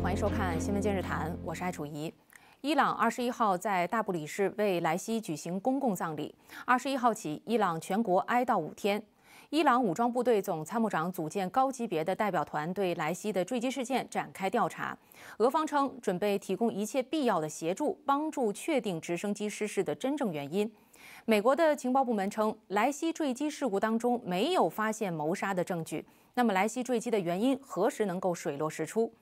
欢迎收看《新闻今日谈》，我是艾楚怡。伊朗二十一号在大不里市为莱西举行公共葬礼。二十一号起，伊朗全国哀悼五天。伊朗武装部队总参谋长组建高级别的代表团，对莱西的坠机事件展开调查。俄方称准备提供一切必要的协助，帮助确定直升机失事的真正原因。美国的情报部门称，莱西坠机事故当中没有发现谋杀的证据。那么，莱西坠机的原因何时能够水落石出？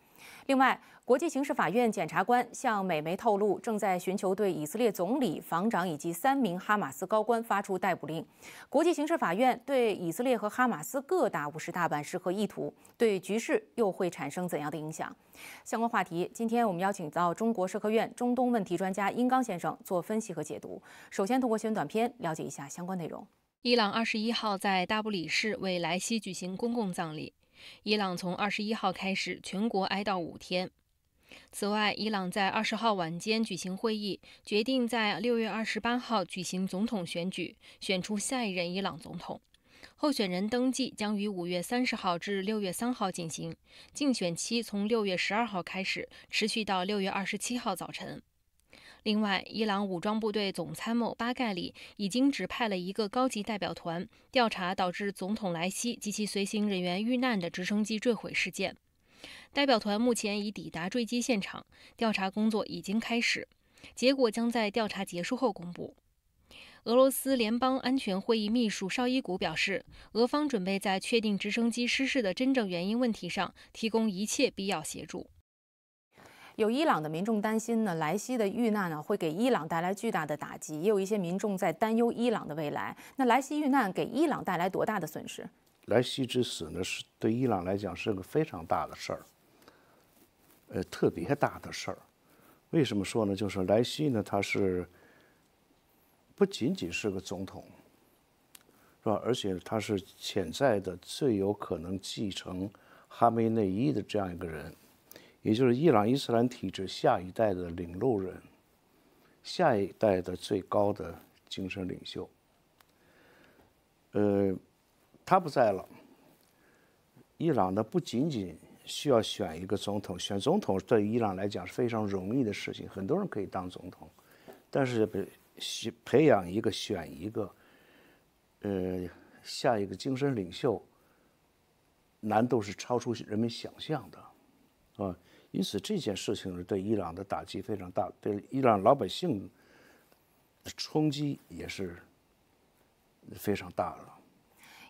另外，国际刑事法院检察官向美媒透露，正在寻求对以色列总理、防长以及三名哈马斯高官发出逮捕令。国际刑事法院对以色列和哈马斯各大武十大板是何意图？对局势又会产生怎样的影响？相关话题，今天我们邀请到中国社科院中东问题专家殷刚先生做分析和解读。首先，通过新闻短片了解一下相关内容。伊朗二十一号在大不里士为莱西举行公共葬礼。伊朗从二十一号开始全国哀悼五天。此外，伊朗在二十号晚间举行会议，决定在六月二十八号举行总统选举，选出下一任伊朗总统。候选人登记将于五月三十号至六月三号进行，竞选期从六月十二号开始，持续到六月二十七号早晨。另外，伊朗武装部队总参谋巴盖里已经指派了一个高级代表团调查导致总统莱西及其随行人员遇难的直升机坠毁事件。代表团目前已抵达坠机现场，调查工作已经开始，结果将在调查结束后公布。俄罗斯联邦安全会议秘书绍伊古表示，俄方准备在确定直升机失事的真正原因问题上提供一切必要协助。有伊朗的民众担心呢，莱西的遇难呢会给伊朗带来巨大的打击，也有一些民众在担忧伊朗的未来。那莱西遇难给伊朗带来多大的损失？莱西之死呢，是对伊朗来讲是个非常大的事儿，呃，特别大的事儿。为什么说呢？就是莱西呢，他是不仅仅是个总统，是吧？而且他是潜在的最有可能继承哈梅内伊的这样一个人。也就是伊朗伊斯兰体制下一代的领路人，下一代的最高的精神领袖。呃，他不在了，伊朗呢不仅仅需要选一个总统，选总统对伊朗来讲是非常容易的事情，很多人可以当总统，但是培培养一个选一个，呃，下一个精神领袖难度是超出人们想象的，啊。因此，这件事情对伊朗的打击非常大，对伊朗老百姓冲击也是非常大了。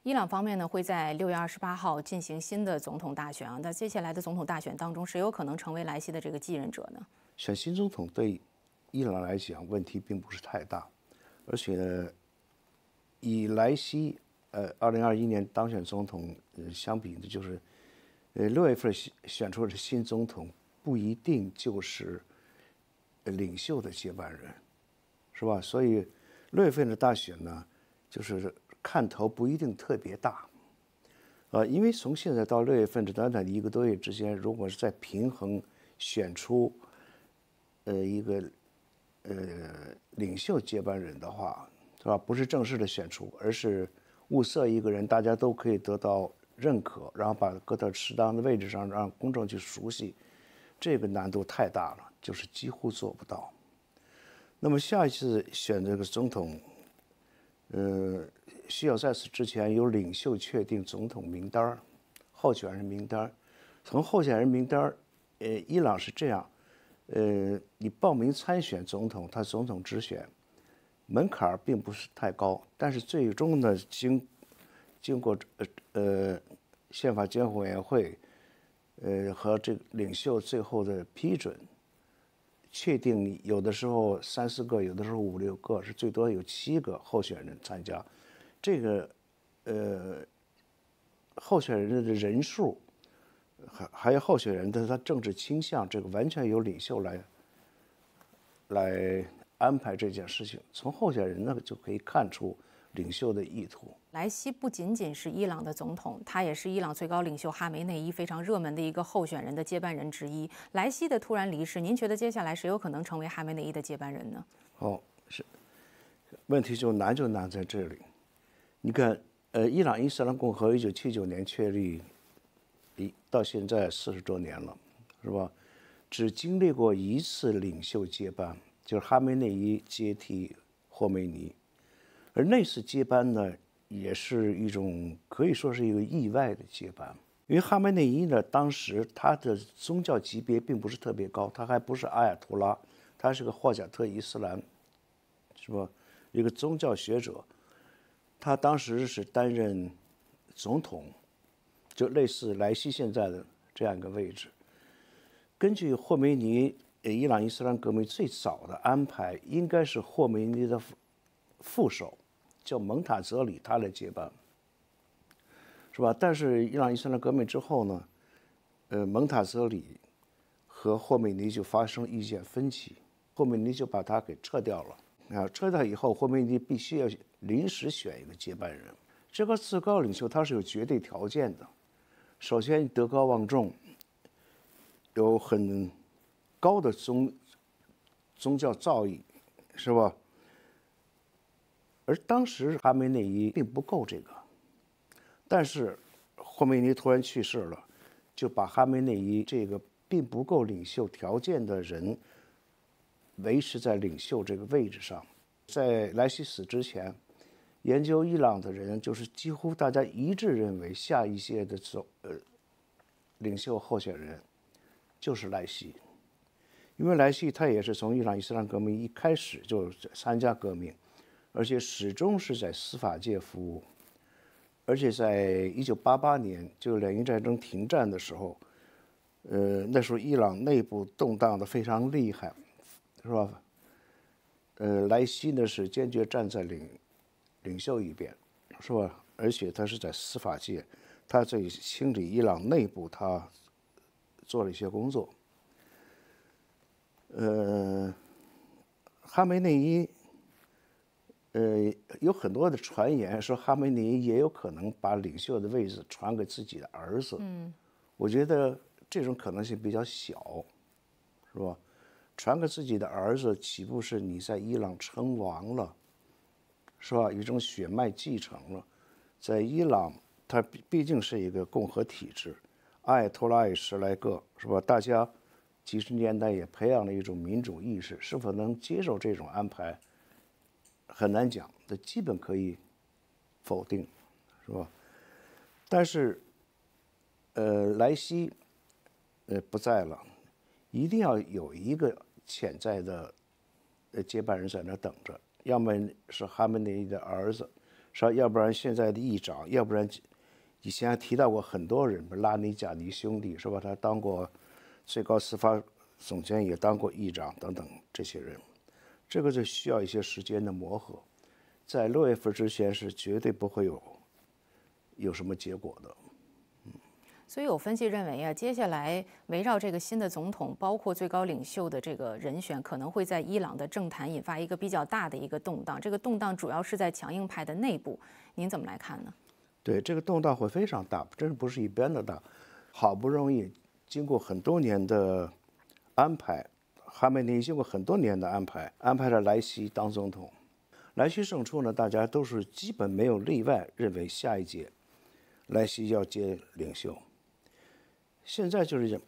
伊朗方面呢，会在六月二十八号进行新的总统大选啊。那接下来的总统大选当中，谁有可能成为莱西的这个继任者呢？选新总统对伊朗来讲问题并不是太大，而且以莱西呃二零二一年当选总统呃、相比，就是。呃，六月份选选出的新总统不一定就是领袖的接班人，是吧？所以六月份的大选呢，就是看头不一定特别大，啊，因为从现在到六月份这短短的一个多月之间，如果是在平衡选出呃一个呃领袖接班人的话，是吧？不是正式的选出，而是物色一个人，大家都可以得到。认可，然后把搁到适当的位置上，让公众去熟悉，这个难度太大了，就是几乎做不到。那么下一次选这个总统，呃，需要在此之前由领袖确定总统名单候选人名单从候选人名单呃，伊朗是这样，呃，你报名参选总统，他总统直选，门槛并不是太高，但是最终呢，经经过呃呃宪法监护委员会呃和这个领袖最后的批准，确定有的时候三四个，有的时候五六个，是最多有七个候选人参加。这个呃候选人的人数还还有候选人，但是他政治倾向这个完全由领袖来来安排这件事情。从候选人那个就可以看出。领袖的意图。莱西不仅仅是伊朗的总统，他也是伊朗最高领袖哈梅内伊非常热门的一个候选人的接班人之一。莱西的突然离世，您觉得接下来谁有可能成为哈梅内伊的接班人呢？哦，是，问题就难就难在这里。你看，呃，伊朗伊斯兰共和一九七九年确立，一到现在四十多年了，是吧？只经历过一次领袖接班，就是哈梅内伊接替霍梅尼。而那次接班呢，也是一种可以说是一个意外的接班，因为哈梅内伊呢，当时他的宗教级别并不是特别高，他还不是阿亚图拉，他是个霍贾特伊斯兰，是吧？一个宗教学者，他当时是担任总统，就类似莱西现在的这样一个位置。根据霍梅尼呃伊朗伊斯兰革命最早的安排，应该是霍梅尼的副副手。叫蒙塔泽里，他来接班，是吧？但是伊朗伊斯兰革命之后呢，呃，蒙塔泽里和霍梅尼就发生意见分歧，霍梅尼就把他给撤掉了。啊，撤掉以后，霍梅尼必须要临时选一个接班人。这个至高领袖他是有绝对条件的，首先德高望重，有很高的宗宗教造诣，是吧？而当时哈梅内伊并不够这个，但是霍梅尼突然去世了，就把哈梅内伊这个并不够领袖条件的人维持在领袖这个位置上。在莱西死之前，研究伊朗的人就是几乎大家一致认为，下一届的总呃领袖候选人就是莱西，因为莱西他也是从伊朗伊斯兰革命一开始就参加革命。而且始终是在司法界服务，而且在一九八八年就两伊战争停战的时候，呃，那时候伊朗内部动荡的非常厉害，是吧？呃，莱西呢是坚决站在领领袖一边，是吧？而且他是在司法界，他在清理伊朗内部，他做了一些工作。呃，哈梅内伊。呃，有很多的传言说哈梅尼也有可能把领袖的位置传给自己的儿子。嗯，我觉得这种可能性比较小，是吧？传给自己的儿子，岂不是你在伊朗称王了，是吧？一种血脉继承了，在伊朗，他毕竟是一个共和体制，爱拖拉也十来个，是吧？大家几十年代也培养了一种民主意识，是否能接受这种安排？很难讲，这基本可以否定，是吧？但是，呃，莱西，呃，不在了，一定要有一个潜在的呃接班人在那儿等着，要么是哈曼尼的儿子，是吧？要不然现在的议长，要不然以前还提到过很多人，拉尼贾尼兄弟，是吧？他当过最高司法总监，也当过议长等等这些人。这个就需要一些时间的磨合，在六月份之前是绝对不会有，有什么结果的。嗯，所以有分析认为啊，接下来围绕这个新的总统，包括最高领袖的这个人选，可能会在伊朗的政坛引发一个比较大的一个动荡。这个动荡主要是在强硬派的内部，您怎么来看呢？对，这个动荡会非常大，真是不是一般的大。好不容易经过很多年的安排。哈梅尼经过很多年的安排，安排了莱西当总统。莱西胜出呢，大家都是基本没有例外，认为下一届莱西要接领袖。现在就是，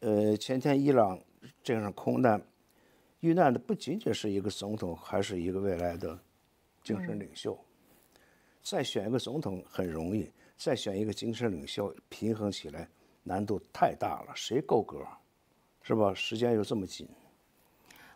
呃，前天伊朗这场空难，遇难的不仅仅是一个总统，还是一个未来的精神领袖。再选一个总统很容易，再选一个精神领袖，平衡起来难度太大了，谁够格？是吧？时间又这么紧。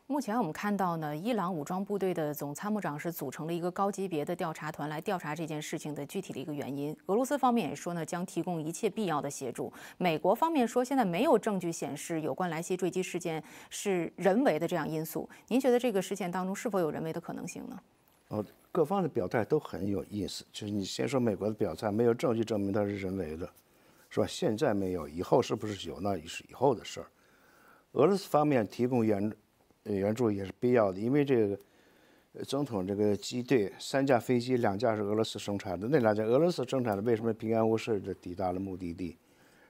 目前我们看到呢，伊朗武装部队的总参谋长是组成了一个高级别的调查团来调查这件事情的具体的一个原因。俄罗斯方面也说呢，将提供一切必要的协助。美国方面说，现在没有证据显示有关莱西坠机事件是人为的这样因素。您觉得这个事件当中是否有人为的可能性呢？呃，各方的表态都很有意思。就是你先说美国的表态，没有证据证明它是人为的，是吧？现在没有，以后是不是有？那是以后的事儿。俄罗斯方面提供援援助也是必要的，因为这个总统这个机队三架飞机，两架是俄罗斯生产的，那两架俄罗斯生产的为什么平安无事的抵达了目的地，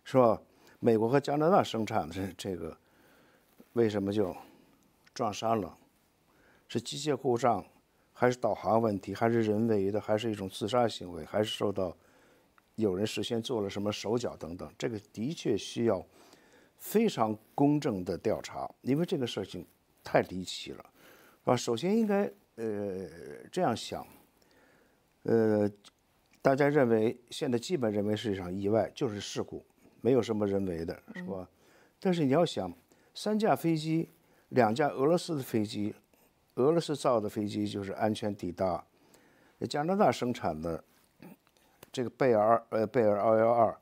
是吧？美国和加拿大生产的这个为什么就撞山了？是机械故障，还是导航问题，还是人为的，还是一种自杀行为，还是受到有人事先做了什么手脚等等？这个的确需要。非常公正的调查，因为这个事情太离奇了，啊，首先应该呃这样想，呃，大家认为现在基本认为是一场意外，就是事故，没有什么人为的，是吧？但是你要想，三架飞机，两架俄罗斯的飞机，俄罗斯造的飞机就是安全抵达，加拿大生产的这个贝尔呃贝尔二幺二，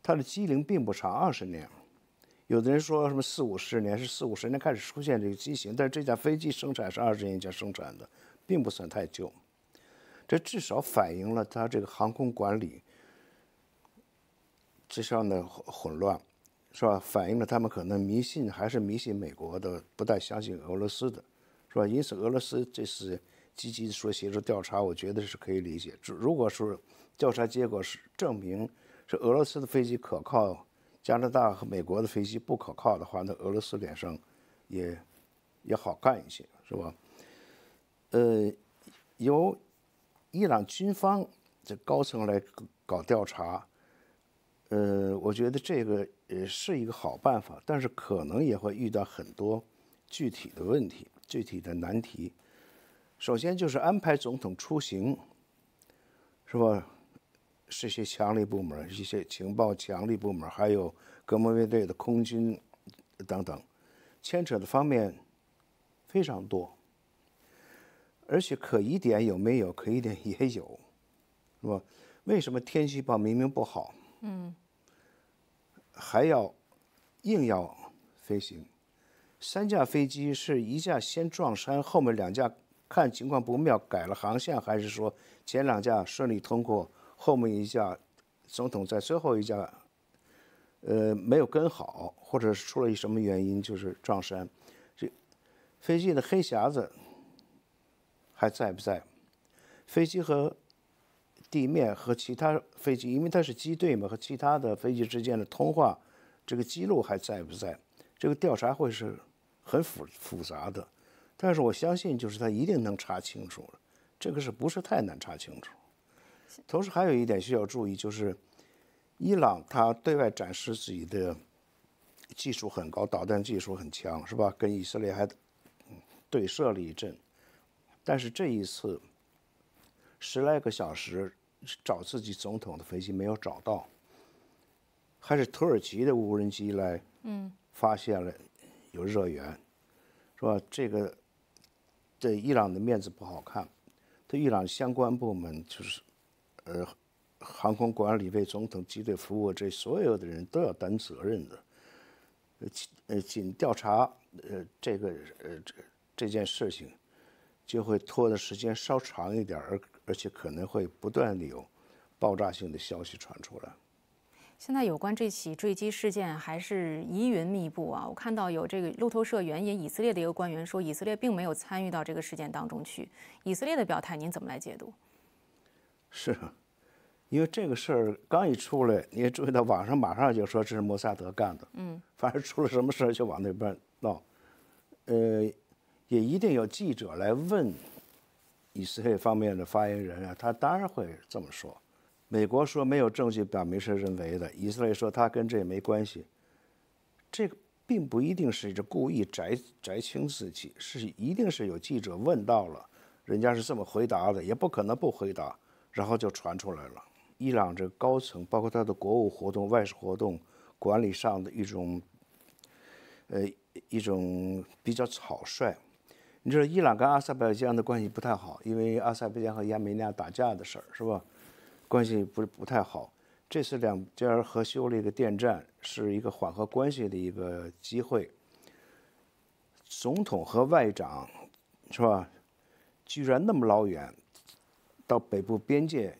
它的机龄并不长，二十年。有的人说什么四五十年是四五十年开始出现这个机型，但是这架飞机生产是二十年前生产的，并不算太旧。这至少反映了它这个航空管理上的混乱，是吧？反映了他们可能迷信还是迷信美国的，不太相信俄罗斯的，是吧？因此，俄罗斯这次积极说协助调查，我觉得是可以理解。如果说调查结果是证明是俄罗斯的飞机可靠。加拿大和美国的飞机不可靠的话，那俄罗斯脸上，也也好干一些，是吧？呃，由伊朗军方这高层来搞调查，呃，我觉得这个呃是一个好办法，但是可能也会遇到很多具体的问题、具体的难题。首先就是安排总统出行，是吧？是些强力部门，一些情报、强力部门，还有格命卫队的空军等等，牵扯的方面非常多。而且可疑点有没有可疑点也有，是吧？为什么天气预报明明不好，嗯，还要硬要飞行？三架飞机是一架先撞山，后面两架看情况不妙改了航线，还是说前两架顺利通过？后面一架总统在最后一架，呃，没有跟好，或者是出了什么原因，就是撞山。这飞机的黑匣子还在不在？飞机和地面和其他飞机，因为它是机队嘛，和其他的飞机之间的通话，这个记录还在不在？这个调查会是很复复杂的，但是我相信，就是它一定能查清楚了。这个是不是太难查清楚？同时还有一点需要注意，就是伊朗他对外展示自己的技术很高，导弹技术很强，是吧？跟以色列还对射了一阵，但是这一次十来个小时找自己总统的飞机没有找到，还是土耳其的无人机来，嗯，发现了有热源，是吧？这个对伊朗的面子不好看，对伊朗相关部门就是。呃，航空管理为总统机队服务，这所有的人都要担责任的。呃，仅调查呃这个呃这这件事情，就会拖的时间稍长一点，而而且可能会不断的有爆炸性的消息传出来。现在有关这起坠机事件还是疑云密布啊！我看到有这个路透社援引以色列的一个官员说，以色列并没有参与到这个事件当中去。以色列的表态，您怎么来解读？是，因为这个事儿刚一出来，你也注意到网上马上就说这是摩萨德干的。嗯，凡是出了什么事儿，就往那边闹。呃，也一定有记者来问以色列方面的发言人啊，他当然会这么说。美国说没有证据表明是人为的，以色列说他跟这也没关系。这个并不一定是一直故意摘摘清自己，是一定是有记者问到了，人家是这么回答的，也不可能不回答。然后就传出来了，伊朗这高层，包括他的国务活动、外事活动，管理上的一种，呃，一种比较草率。你知道，伊朗跟阿塞拜疆的关系不太好，因为阿塞拜疆和亚美尼亚打架的事儿，是吧？关系不是不太好。这次两家合修了一个电站，是一个缓和关系的一个机会。总统和外长，是吧？居然那么老远。到北部边界，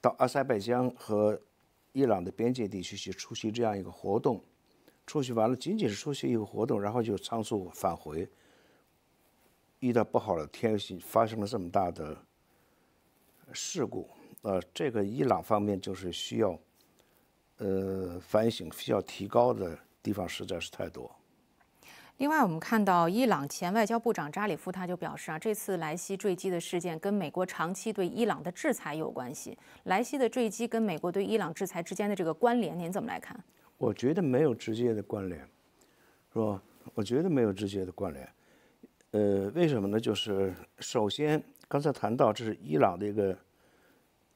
到阿塞拜疆和伊朗的边界地区去出席这样一个活动，出席完了仅仅是出席一个活动，然后就仓促返回，遇到不好的天气，发生了这么大的事故，呃，这个伊朗方面就是需要，呃，反省需要提高的地方实在是太多。另外，我们看到伊朗前外交部长扎里夫他就表示啊，这次莱西坠机的事件跟美国长期对伊朗的制裁有关系。莱西的坠机跟美国对伊朗制裁之间的这个关联，您怎么来看？我觉得没有直接的关联，是吧？我觉得没有直接的关联。呃，为什么呢？就是首先刚才谈到，这是伊朗的一个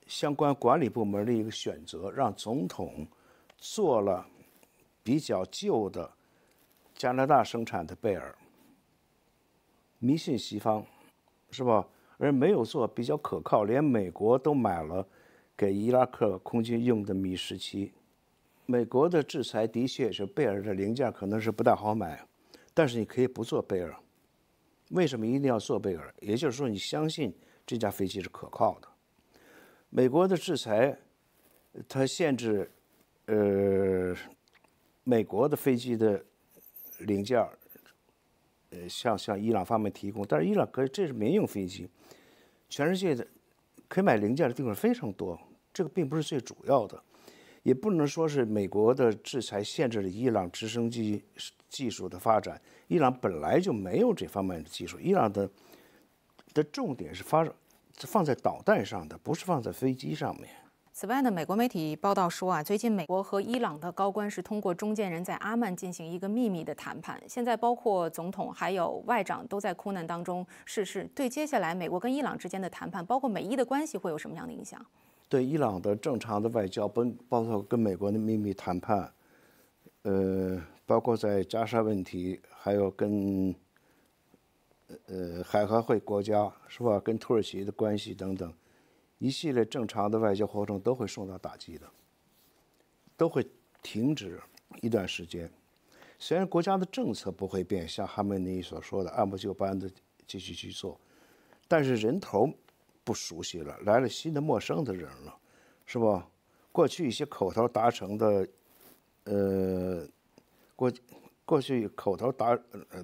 相关管理部门的一个选择，让总统做了比较旧的。加拿大生产的贝尔迷信西方，是吧？而没有做比较可靠，连美国都买了给伊拉克空军用的米十七。美国的制裁的确是贝尔的零件可能是不大好买，但是你可以不做贝尔。为什么一定要做贝尔？也就是说，你相信这架飞机是可靠的。美国的制裁，它限制，呃，美国的飞机的。零件，呃，向向伊朗方面提供，但是伊朗可以，这是民用飞机，全世界的可以买零件的地方非常多，这个并不是最主要的，也不能说是美国的制裁限制了伊朗直升机技术的发展。伊朗本来就没有这方面的技术，伊朗的的重点是发放在导弹上的，不是放在飞机上面。此外呢，美国媒体报道说啊，最近美国和伊朗的高官是通过中间人在阿曼进行一个秘密的谈判。现在包括总统还有外长都在空难当中逝世。对接下来美国跟伊朗之间的谈判，包括美伊的关系会有什么样的影响？对伊朗的正常的外交，包包括跟美国的秘密谈判，呃，包括在加沙问题，还有跟呃海合会国家是吧？跟土耳其的关系等等。一系列正常的外交活动都会受到打击的，都会停止一段时间。虽然国家的政策不会变，像哈梅尼所说的，按部就班的继续去做，但是人头不熟悉了，来了新的陌生的人了，是吧？过去一些口头达成的，呃，过过去口头达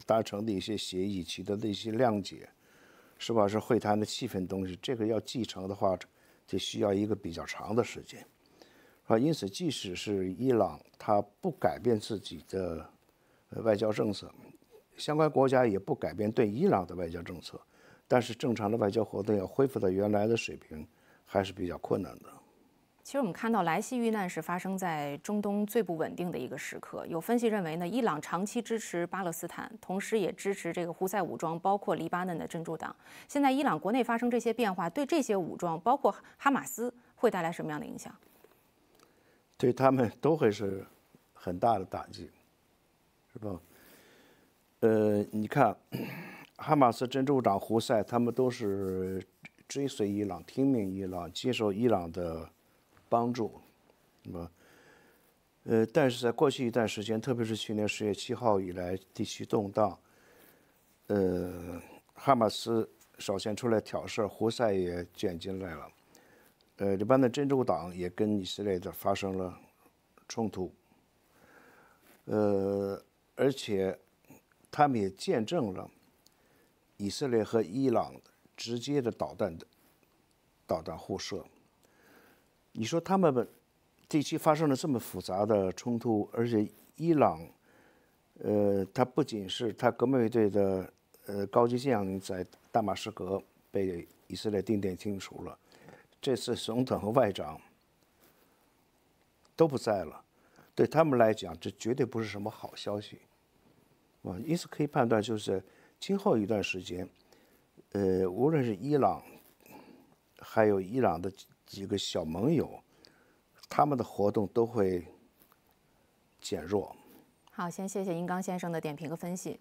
达成的一些协议，取得的一些谅解。是吧？是会谈的气氛东西，这个要继承的话，就需要一个比较长的时间啊。因此，即使是伊朗，他不改变自己的外交政策，相关国家也不改变对伊朗的外交政策，但是正常的外交活动要恢复到原来的水平，还是比较困难的。其实我们看到莱西遇难是发生在中东最不稳定的一个时刻。有分析认为呢，伊朗长期支持巴勒斯坦，同时也支持这个胡塞武装，包括黎巴嫩的珍珠党。现在伊朗国内发生这些变化，对这些武装，包括哈马斯，会带来什么样的影响？对他们都会是很大的打击，是吧？呃，你看，哈马斯、珍珠党、胡塞，他们都是追随伊朗、听命伊朗、接受伊朗的。帮助，那么，呃，但是在过去一段时间，特别是去年十月七号以来，地区动荡，呃，哈马斯首先出来挑事胡塞也卷进来了，呃，黎巴嫩真主党也跟以色列的发生了冲突，呃，而且他们也见证了以色列和伊朗直接的导弹的导弹互射。你说他们地区发生了这么复杂的冲突，而且伊朗，呃，他不仅是他革命卫队的呃高级将领在大马士革被以色列定点清除了，这次总统和外长都不在了，对他们来讲，这绝对不是什么好消息。啊，因此可以判断，就是今后一段时间，呃，无论是伊朗，还有伊朗的。几个小盟友，他们的活动都会减弱。好，先谢谢殷刚先生的点评和分析。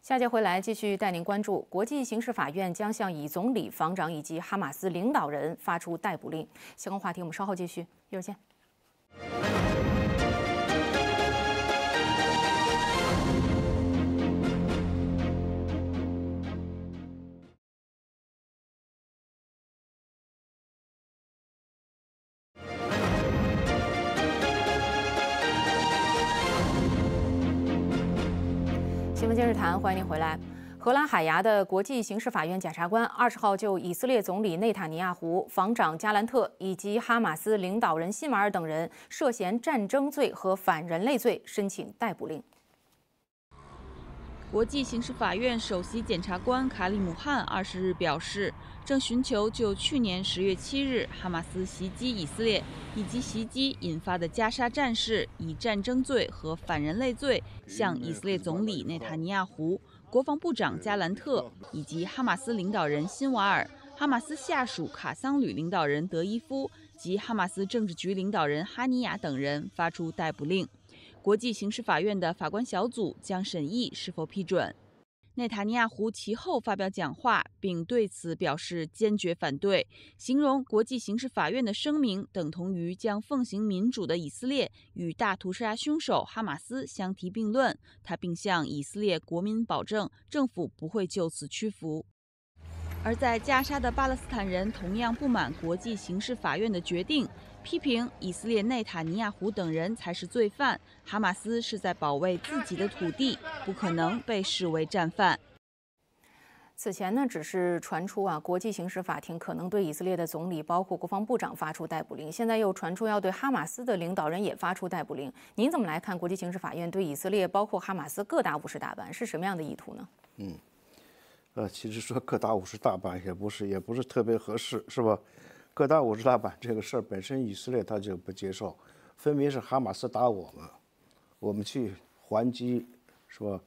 下节回来继续带您关注：国际刑事法院将向以总理、防长以及哈马斯领导人发出逮捕令。相关话题我们稍后继续，一会儿见。《今日谈》，欢迎您回来。荷兰海牙的国际刑事法院检察官二十号就以色列总理内塔尼亚胡、防长加兰特以及哈马斯领导人辛瓦尔等人涉嫌战争罪和反人类罪申请逮捕令。国际刑事法院首席检察官卡里姆·汉二十日表示。正寻求就去年十月七日哈马斯袭击以色列以及袭击引发的加沙战事，以战争罪和反人类罪，向以色列总理内塔尼亚胡、国防部长加兰特以及哈马斯领导人辛瓦尔、哈马斯下属卡桑旅领导人德伊夫及哈马斯政治局领导人哈尼亚等人发出逮捕令。国际刑事法院的法官小组将审议是否批准。内塔尼亚胡其后发表讲话，并对此表示坚决反对，形容国际刑事法院的声明等同于将奉行民主的以色列与大屠杀凶手哈马斯相提并论。他并向以色列国民保证，政府不会就此屈服。而在加沙的巴勒斯坦人同样不满国际刑事法院的决定。批评以色列内塔尼亚胡等人才是罪犯，哈马斯是在保卫自己的土地，不可能被视为战犯。此前呢，只是传出啊，国际刑事法庭可能对以色列的总理包括国防部长发出逮捕令，现在又传出要对哈马斯的领导人也发出逮捕令。您怎么来看国际刑事法院对以色列包括哈马斯各打五十大板是什么样的意图呢？嗯，呃，其实说各打五十大板也不是，也不是特别合适，是吧？各大五十大板这个事儿本身，以色列他就不接受，分明是哈马斯打我们，我们去还击，是吧？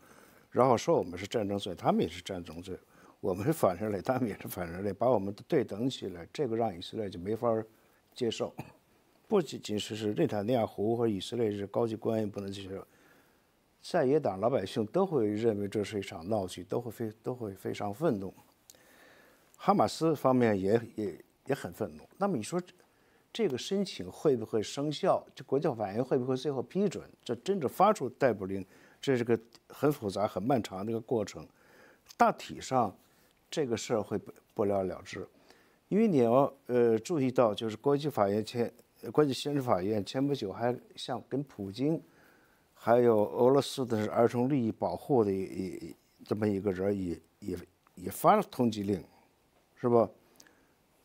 然后说我们是战争罪，他们也是战争罪，我们是反人类，他们也是反人类，把我们对等起来，这个让以色列就没法儿接受。不仅仅是是内塔尼亚胡和以色列是高级官员不能接受，在野党老百姓都会认为这是一场闹剧，都会非都会非常愤怒。哈马斯方面也也。也很愤怒。那么你说，这个申请会不会生效？这国际法院会不会最后批准？这真正发出逮捕令，这是个很复杂、很漫长的一个过程。大体上，这个事儿会不了了之。因为你要呃注意到，就是国际法院前国际刑事法院前不久还向跟普京，还有俄罗斯的是儿童利益保护的一这么一个人也也也发了通缉令，是吧？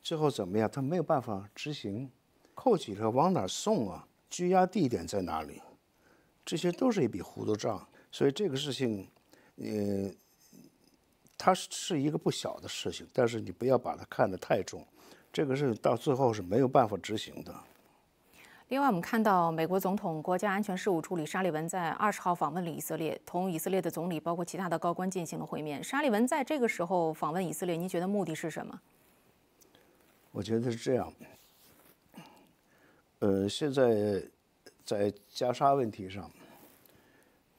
最后怎么样？他没有办法执行，扣几车往哪送啊？拘押地点在哪里？这些都是一笔糊涂账。所以这个事情，嗯，它是一个不小的事情，但是你不要把它看得太重。这个事情到最后是没有办法执行的。另外，我们看到美国总统国家安全事务助理沙利文在二十号访问了以色列，同以色列的总理包括其他的高官进行了会面。沙利文在这个时候访问以色列，您觉得目的是什么？我觉得是这样，呃，现在在加沙问题上，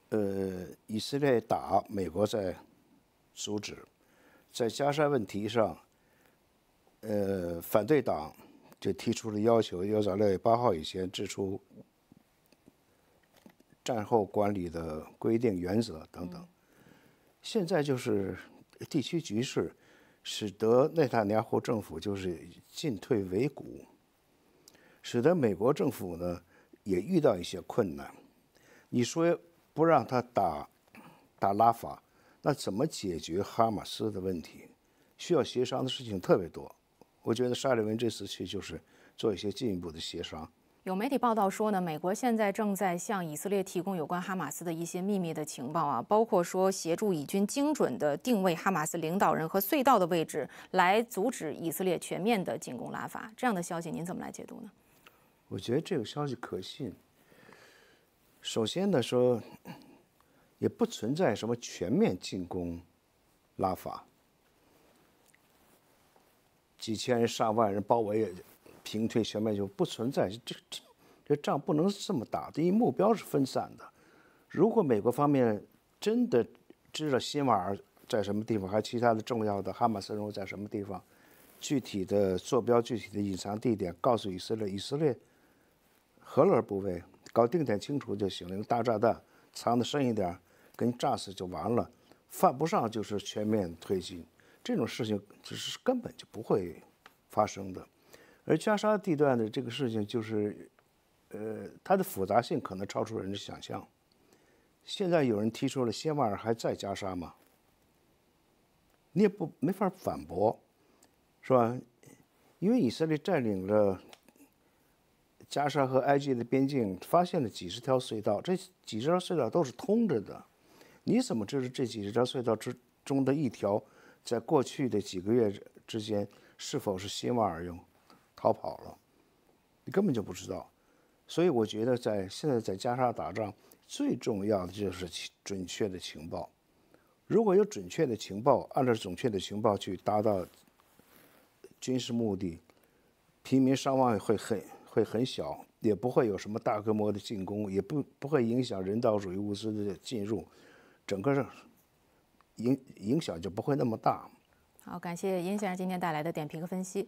呃，以色列打，美国在阻止，在加沙问题上，呃，反对党就提出了要求，要在六月八号以前制出战后管理的规定、原则等等。现在就是地区局势。使得内塔尼亚胡政府就是进退维谷，使得美国政府呢也遇到一些困难。你说不让他打打拉法，那怎么解决哈马斯的问题？需要协商的事情特别多。我觉得沙利文这次去就是做一些进一步的协商。有媒体报道说呢，美国现在正在向以色列提供有关哈马斯的一些秘密的情报啊，包括说协助以军精准的定位哈马斯领导人和隧道的位置，来阻止以色列全面的进攻拉法。这样的消息您怎么来解读呢？我觉得这个消息可信。首先呢，说也不存在什么全面进攻拉法，几千人、上万人包围也。平推全面就不存在，这这这仗不能这么打，因为目标是分散的。如果美国方面真的知道辛瓦尔在什么地方，还有其他的重要的哈马斯人物在什么地方，具体的坐标、具体的隐藏地点告诉以色列，以色列何乐而不为？搞定点清楚就行了，大炸弹藏得深一点，给你炸死就完了，犯不上就是全面推进。这种事情只是根本就不会发生的。而加沙地段的这个事情，就是，呃，它的复杂性可能超出人的想象。现在有人提出了，希瓦尔还在加沙吗？你也不没法反驳，是吧？因为以色列占领了加沙和埃及的边境，发现了几十条隧道，这几十条隧道都是通着的。你怎么知道这几十条隧道之中的一条，在过去的几个月之间是否是希瓦尔用？逃跑了，你根本就不知道，所以我觉得在现在在加沙打仗最重要的就是准确的情报。如果有准确的情报，按照准确的情报去达到军事目的，平民伤亡会很会很小，也不会有什么大规模的进攻，也不不会影响人道主义物资的进入，整个影影响就不会那么大。好，感谢殷先生今天带来的点评和分析。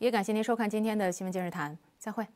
也感谢您收看今天的《新闻今日谈》，再会。